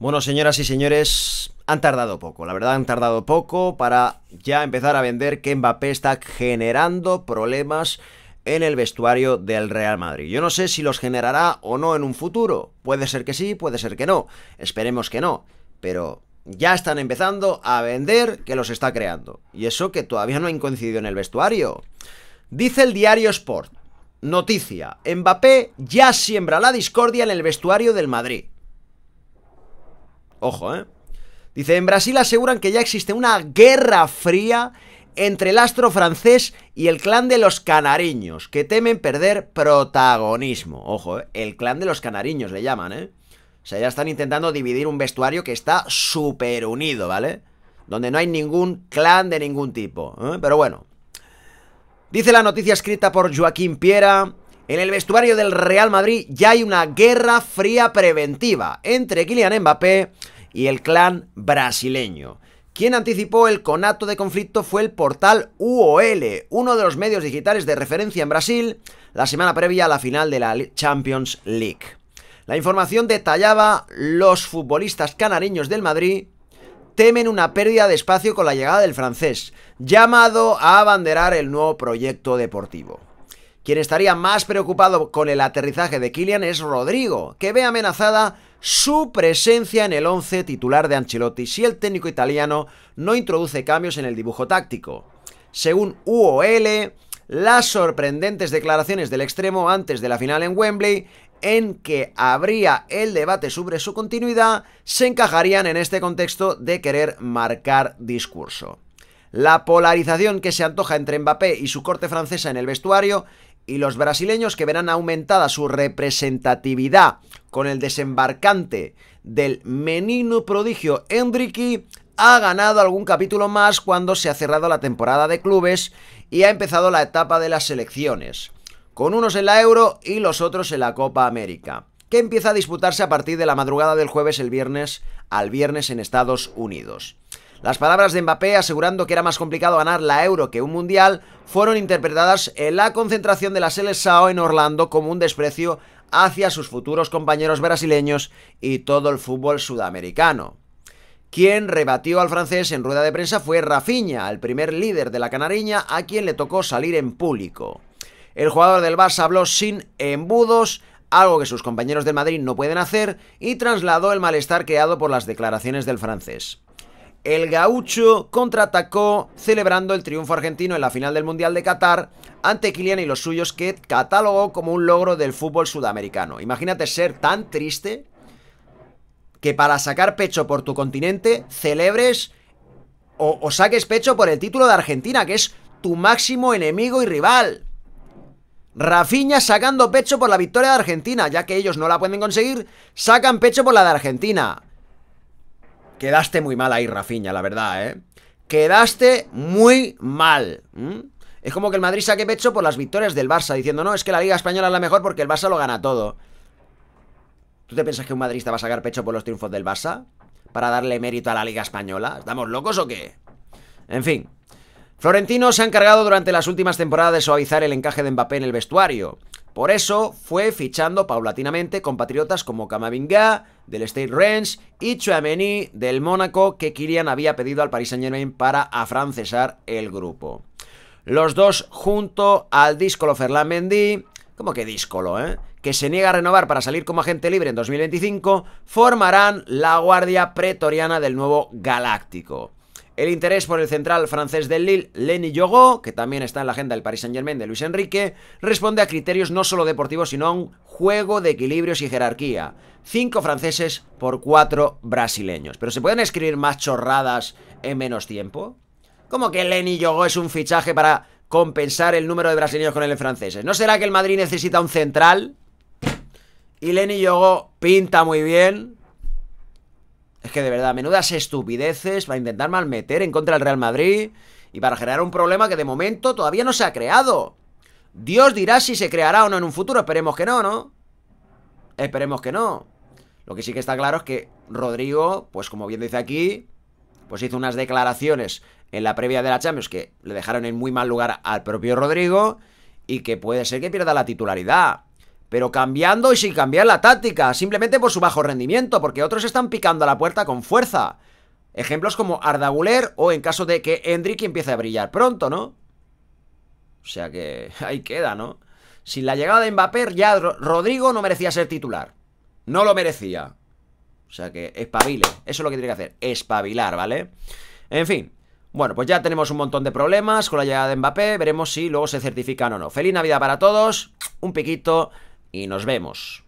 Bueno, señoras y señores, han tardado poco, la verdad han tardado poco para ya empezar a vender que Mbappé está generando problemas en el vestuario del Real Madrid. Yo no sé si los generará o no en un futuro. Puede ser que sí, puede ser que no. Esperemos que no. Pero ya están empezando a vender que los está creando. Y eso que todavía no han coincidido en el vestuario. Dice el diario Sport. Noticia. Mbappé ya siembra la discordia en el vestuario del Madrid. Ojo, ¿eh? Dice, en Brasil aseguran que ya existe una guerra fría entre el astro francés y el clan de los canariños, que temen perder protagonismo. Ojo, ¿eh? el clan de los canariños le llaman, ¿eh? O sea, ya están intentando dividir un vestuario que está súper unido, ¿vale? Donde no hay ningún clan de ningún tipo. ¿eh? Pero bueno. Dice la noticia escrita por Joaquín Piera. En el vestuario del Real Madrid ya hay una guerra fría preventiva entre Kylian Mbappé y el clan brasileño. Quien anticipó el conato de conflicto fue el portal UOL, uno de los medios digitales de referencia en Brasil, la semana previa a la final de la Champions League. La información detallaba los futbolistas canariños del Madrid temen una pérdida de espacio con la llegada del francés, llamado a abanderar el nuevo proyecto deportivo. Quien estaría más preocupado con el aterrizaje de Kylian es Rodrigo, que ve amenazada su presencia en el 11 titular de Ancelotti si el técnico italiano no introduce cambios en el dibujo táctico. Según UOL, las sorprendentes declaraciones del extremo antes de la final en Wembley, en que habría el debate sobre su continuidad, se encajarían en este contexto de querer marcar discurso. La polarización que se antoja entre Mbappé y su corte francesa en el vestuario y los brasileños que verán aumentada su representatividad con el desembarcante del menino prodigio Enrique ha ganado algún capítulo más cuando se ha cerrado la temporada de clubes y ha empezado la etapa de las selecciones, con unos en la Euro y los otros en la Copa América, que empieza a disputarse a partir de la madrugada del jueves el viernes al viernes en Estados Unidos. Las palabras de Mbappé asegurando que era más complicado ganar la Euro que un Mundial fueron interpretadas en la concentración de la Seleção en Orlando como un desprecio hacia sus futuros compañeros brasileños y todo el fútbol sudamericano. Quien rebatió al francés en rueda de prensa fue Rafinha, el primer líder de la Canariña a quien le tocó salir en público. El jugador del Barça habló sin embudos, algo que sus compañeros de Madrid no pueden hacer, y trasladó el malestar creado por las declaraciones del francés el gaucho contraatacó celebrando el triunfo argentino en la final del Mundial de Qatar ante Kylian y los suyos que catalogó como un logro del fútbol sudamericano. Imagínate ser tan triste que para sacar pecho por tu continente celebres o, o saques pecho por el título de Argentina, que es tu máximo enemigo y rival. Rafiña sacando pecho por la victoria de Argentina, ya que ellos no la pueden conseguir, sacan pecho por la de Argentina. Quedaste muy mal ahí, Rafiña, la verdad, ¿eh? Quedaste muy mal. Es como que el Madrid saque pecho por las victorias del Barça, diciendo, no, es que la Liga Española es la mejor porque el Barça lo gana todo. ¿Tú te piensas que un madridista va a sacar pecho por los triunfos del Barça? ¿Para darle mérito a la Liga Española? ¿Estamos locos o qué? En fin, Florentino se ha encargado durante las últimas temporadas de suavizar el encaje de Mbappé en el vestuario. Por eso fue fichando paulatinamente compatriotas como Camavinga del State range y Chouameni del Mónaco que Kirian había pedido al Paris Saint-Germain para afrancesar el grupo. Los dos junto al discolo Ferland Mendy, como que díscolo, eh? que se niega a renovar para salir como agente libre en 2025, formarán la guardia pretoriana del nuevo Galáctico. El interés por el central francés del Lille, Lenny Yogo, que también está en la agenda del Paris Saint-Germain de Luis Enrique, responde a criterios no solo deportivos, sino a un juego de equilibrios y jerarquía. Cinco franceses por cuatro brasileños. Pero ¿se pueden escribir más chorradas en menos tiempo? ¿Cómo que Lenny Yogó es un fichaje para compensar el número de brasileños con el de franceses? ¿No será que el Madrid necesita un central? Y Lenny Yogo pinta muy bien, es que de verdad, menudas estupideces para intentar malmeter en contra del Real Madrid y para generar un problema que de momento todavía no se ha creado. Dios dirá si se creará o no en un futuro, esperemos que no, ¿no? Esperemos que no. Lo que sí que está claro es que Rodrigo, pues como bien dice aquí, pues hizo unas declaraciones en la previa de la Champions que le dejaron en muy mal lugar al propio Rodrigo y que puede ser que pierda la titularidad pero cambiando y sin cambiar la táctica, simplemente por su bajo rendimiento, porque otros están picando a la puerta con fuerza. Ejemplos como Ardaguler o en caso de que Hendrik empiece a brillar pronto, ¿no? O sea que ahí queda, ¿no? Sin la llegada de Mbappé ya Rodrigo no merecía ser titular. No lo merecía. O sea que espabile. Eso es lo que tiene que hacer. Espabilar, ¿vale? En fin. Bueno, pues ya tenemos un montón de problemas con la llegada de Mbappé. Veremos si luego se certifican o no. Feliz Navidad para todos. Un piquito y nos vemos.